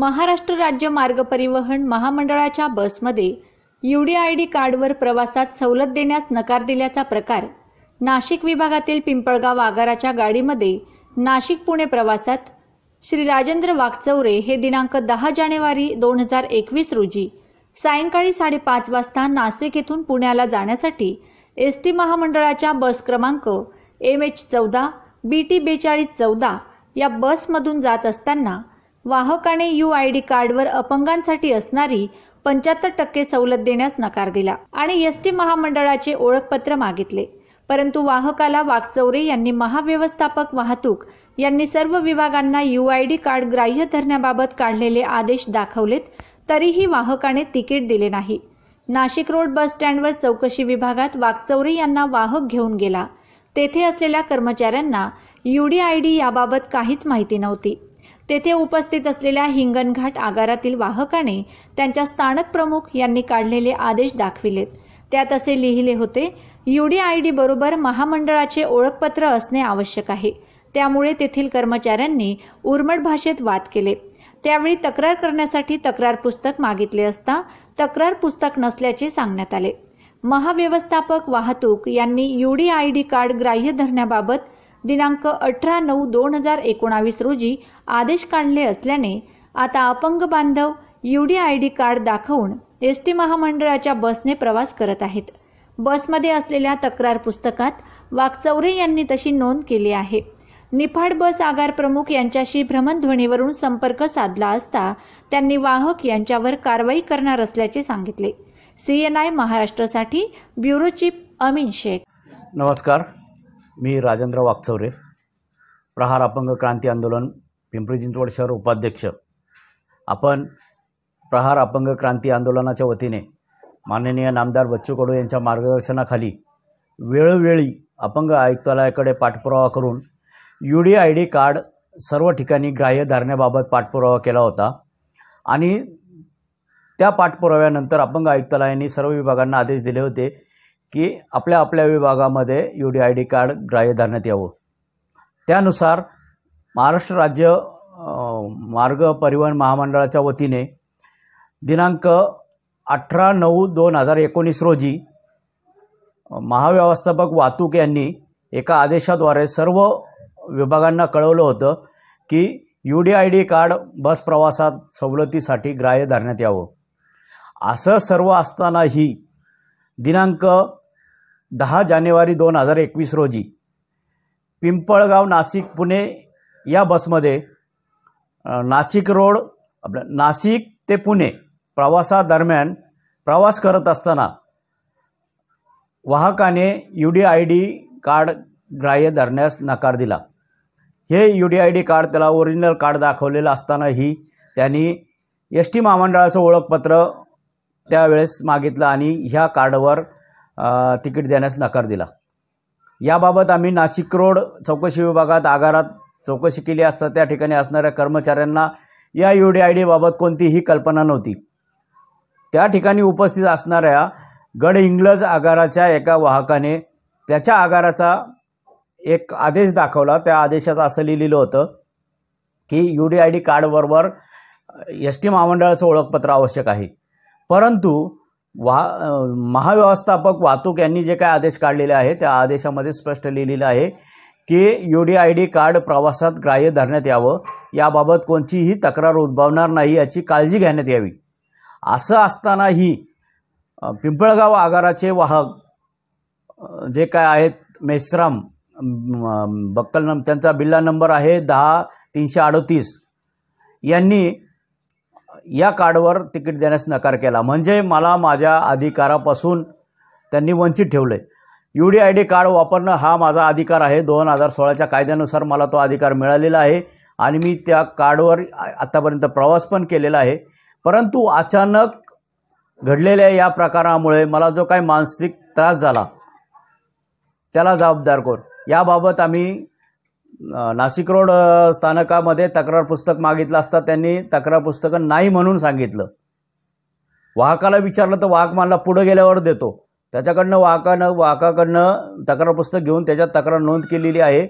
महाराष्ट्र राज्य मार्ग परिवहन महामंडळाच्या बसमध्ये यूडीआयडी आय डी कार्डवर प्रवासात सवलत देण्यास नकार दिल्याचा प्रकार नाशिक विभागातील पिंपळगाव आगाराच्या गाडीमध्ये नाशिक पुणे प्रवासात श्री राजेंद्र वाघचौरे हे दिनांक दहा जानेवारी दोन हजार एकवीस रोजी सायंकाळी साडेपाच वाजता नाशिक येथून पुण्याला जाण्यासाठी एस टी महामंडळाच्या बस क्रमांक एम एच चौदा बी टी बेचाळीस चौदा या बसमधून जात असताना वाहकाने यू आय डी कार्डवर अपंगांसाठी असणारी पंच्याहत्तर टक्के सवलत देण्यास नकार दिला आणि एस टी महामंडळाचे ओळखपत्र मागितले परंतु वाहकाला वाकचौरे यांनी महाव्यवस्थापक वाहतूक यांनी सर्व विभागांना यू आय डी कार्ड ग्राह्य धरण्याबाबत काढलेले आदेश दाखवलेत तरीही वाहकाने तिकीट दिले नाही नाशिक रोड बस स्टँडवर चौकशी विभागात वाकचौरे यांना वाहक घेऊन गेला तेथे असलेल्या कर्मचाऱ्यांना यूडीआयडी याबाबत काहीच माहिती नव्हती तेथे उपस्थित असलेल्या हिंगणघाट आगारातील वाहकाने त्यांच्या स्थानक प्रमुख यांनी काढलेले आदेश दाखविलेत त्यात असे लिहिले होते युडीआयडी बरोबर महामंडळाचे ओळखपत्र असणे आवश्यक आहे त्यामुळे तेथील कर्मचाऱ्यांनी उर्मट भाषेत वाद केले त्यावेळी तक्रार करण्यासाठी तक्रार पुस्तक मागितले असता तक्रार पुस्तक नसल्याचे सांगण्यात आले महाव्यवस्थापक वाहतूक यांनी युडीआयडी कार्ड ग्राह्य धरण्याबाबत दिनांक अठरा नऊ दोन हजार एकोणावीस रोजी आदेश काढले असल्याने आता अपंग बांधव U D I D card दाखवून एस टी महामंडळाच्या बसने प्रवास करत आहेत बसमध्ये असलेल्या तक्रार पुस्तकात वाकचौरे यांनी तशी नोंद केली आहे निफाड बस आगार प्रमुख यांच्याशी भ्रमणध्वनीवरून संपर्क साधला असता त्यांनी वाहक यांच्यावर कारवाई करणार असल्याचे सांगितले सी एन आय महाराष्ट्रासाठी ब्युरो चीफ अमीन शेख नमस्कार मी राजेंद्र वाकचौरे प्रहार अपंग क्रांती आंदोलन पिंपरी चिंचवड शहर उपाध्यक्ष आपण प्रहार अपंग क्रांती आंदोलनाच्या वतीने माननीय नामदार बच्चू कडू यांच्या मार्गदर्शनाखाली वेळोवेळी अपंग आयुक्तालयाकडे पाठपुरावा करून U D I D card सर्व ठिकाणी ग्राह्य धारण्याबाबत पाठपुरावा केला होता आणि त्या पाठपुराव्यानंतर अपंग आयुक्तालयाने सर्व विभागांना आदेश दिले होते की आपल्या आपल्या विभागामध्ये U D I D card ग्राह्य धरण्यात यावं त्यानुसार महाराष्ट्र राज्य मार्ग परिवहन महामंडळाच्या वतीने दिनांक अठरा नऊ दोन हजार एकोणीस रोजी महाव्यवस्थापक वाहतूक यांनी एका आदेशाद्वारे सर्व विभागांना कळवलं होतं की U D I D card bus प्रवासात सवलतीसाठी ग्राह्य धरण्यात यावं असं सर्व असतानाही दिनांक दहा जानेवारी दोन हजार एकवीस रोजी पिंपळगाव नाशिक पुणे या बसमध्ये नाशिक रोड आपलं नाशिक ते पुणे प्रवासादरम्यान प्रवास करत असताना वाहकाने U D I D card ग्राह्य धरण्यास नकार दिला हे U D I D card त्याला ओरिजिनल कार्ड दाखवलेलं असतानाही त्यांनी एस टी महामंडळाचं ओळखपत्र त्यावेळेस मागितलं आणि ह्या कार्डवर तिकीट देण्यास नकार दिला याबाबत आम्ही नाशिक रोड चौकशी विभागात आगारात चौकशी केली असता त्या ठिकाणी असणाऱ्या कर्मचाऱ्यांना या यू डी आय डीबाबत कोणतीही कल्पना नव्हती त्या ठिकाणी उपस्थित असणाऱ्या गड इंग्लज आगाराच्या एका वाहकाने त्याच्या आगाराचा एक आदेश दाखवला त्या आदेशात असं लिहिलेलं होतं की यू डी आय डी कार्डबरोबर एस टी महामंडळाचं ओळखपत्र आवश्यक आहे परंतु वाह महाव्यवस्थापक वाहतूक यांनी जे काय आदेश काढलेले आहे त्या आदेशामध्ये स्पष्ट लिहिलेलं आहे की U D I D card प्रवासात ग्राह्य धरण्यात यावं याबाबत कोणतीही तक्रार उद्भवणार नाही याची काळजी घेण्यात यावी असं असतानाही पिंपळगाव आगाराचे वाहक जे काय आहेत मेश्राम बक्कल नम त्यांचा बिल्ला नंबर आहे दहा तीनशे अडतीस यांनी या कार्डवर तिकीट देण्यास नकार केला म्हणजे मला माझ्या अधिकारापासून त्यांनी वंचित ठेवलं आहे U D I D card वापरणं हा माझा अधिकार आहे दोन हजार सोळाच्या कायद्यानुसार मला तो अधिकार मिळालेला आहे आणि मी त्या कार्डवर आत्तापर्यंत प्रवास पण केलेला आहे परंतु अचानक घडलेल्या या प्रकारामुळे मला जो काही मानसिक त्रास झाला त्याला जबाबदार कोण याबाबत आम्ही नाशिक रोड स्थानकामध्ये तक्रार पुस्तक मागितलं असता त्यांनी तक्रार पुस्तक नाही म्हणून सांगितलं वाहकाला विचारलं तर वाहक मला पुढं गेल्यावर देतो त्याच्याकडनं वाहकानं वाहकाकडनं तक्रार पुस्तक घेऊन त्याच्यात तक्रार नोंद केलेली आहे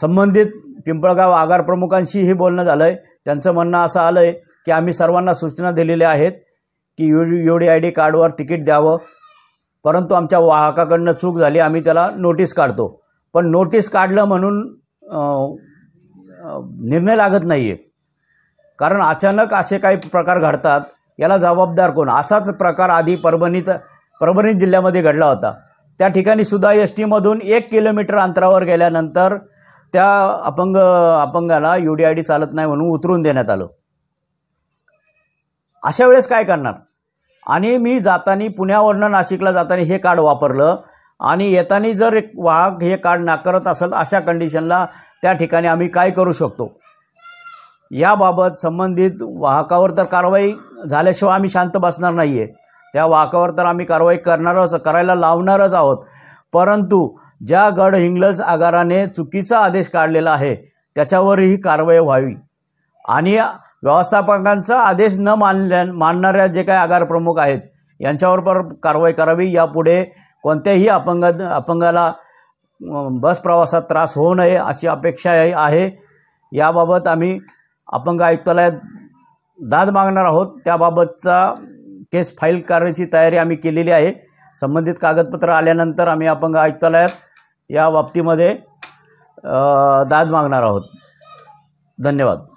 संबंधित पिंपळगाव आगार प्रमुखांशीही बोलणं झालं आहे त्यांचं म्हणणं असं आलं आहे की आम्ही सर्वांना सूचना दिलेल्या आहेत की U U D I D कार्डवर तिकीट द्यावं परंतु आमच्या वाहकाकडनं चूक झाली आम्ही त्याला नोटीस काढतो पण नोटीस काढलं म्हणून निर्णय लागत नाही आहे कारण अचानक असे काही प्रकार घडतात याला जबाबदार कोण असाच प्रकार आधी परभणीत परभणी जिल्ह्यामध्ये घडला होता त्या ठिकाणी सुद्धा एस टीमधून एक किलोमीटर अंतरावर गेल्यानंतर त्या अपंग अपंगाला यू डी आय डी चालत नाही म्हणून उतरून देण्यात आलं अशा वेळेस काय करणार आणि मी जाताना पुण्यावरनं नाशिकला जाताना हे कार्ड वापरलं आणि येताना जर एक वाहक हे कार्ड नाकारत असेल अशा कंडिशनला त्या ठिकाणी आम्ही काय करू शकतो याबाबत संबंधित वाहकावर तर कारवाई झाल्याशिवाय आम्ही शांत बसणार नाही आहे त्या वाहकावर तर आम्ही कारवाई करणारच करायला लावणारच आहोत परंतु ज्या गड हिंग्लज आगाराने चुकीचा आदेश काढलेला आहे त्याच्यावरही कारवाई व्हावी आणि व्यवस्थापकांचा आदेश न मानल्या मानणाऱ्या जे काही आगार प्रमुख आहेत यांच्यावर पर कारवाई करावी यापुढे कोणत्याही अपंगा अपंगाला बस प्रवासात त्रास होऊ नये अशी अपेक्षा आहे याबाबत आम्ही अपंग आयुक्तालयात दाद मागणार आहोत त्याबाबतचा केस फाईल करण्याची तयारी आम्ही केलेली आहे संबंधित कागदपत्र आल्यानंतर आम्ही अपंग आयुक्तालयात या बाबतीमध्ये दाद मागणार आहोत धन्यवाद